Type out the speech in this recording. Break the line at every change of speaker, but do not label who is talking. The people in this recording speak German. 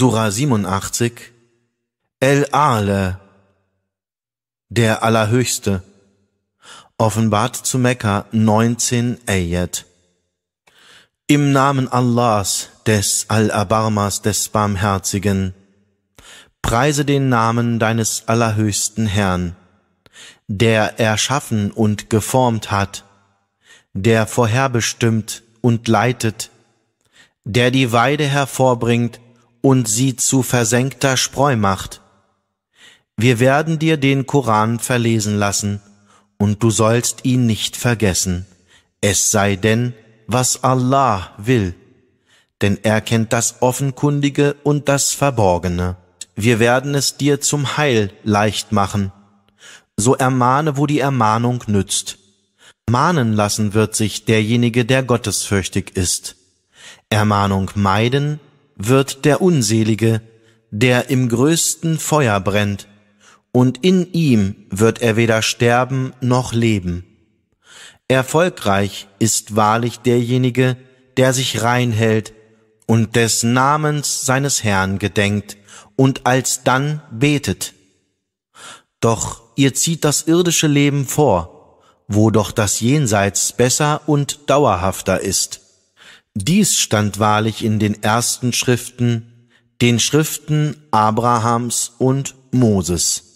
Surah 87, El Ale, der Allerhöchste, offenbart zu Mekka 19 Ayat. Im Namen Allahs, des Al-Abarmas, des Barmherzigen, preise den Namen deines Allerhöchsten Herrn, der erschaffen und geformt hat, der vorherbestimmt und leitet, der die Weide hervorbringt und sie zu versenkter Spreu macht. Wir werden dir den Koran verlesen lassen, und du sollst ihn nicht vergessen, es sei denn, was Allah will, denn er kennt das Offenkundige und das Verborgene. Wir werden es dir zum Heil leicht machen. So ermahne, wo die Ermahnung nützt. Mahnen lassen wird sich derjenige, der gottesfürchtig ist. Ermahnung meiden wird der Unselige, der im größten Feuer brennt, und in ihm wird er weder sterben noch leben. Erfolgreich ist wahrlich derjenige, der sich reinhält und des Namens seines Herrn gedenkt und alsdann betet. Doch ihr zieht das irdische Leben vor, wo doch das Jenseits besser und dauerhafter ist. Dies stand wahrlich in den ersten Schriften, den Schriften Abrahams und Moses.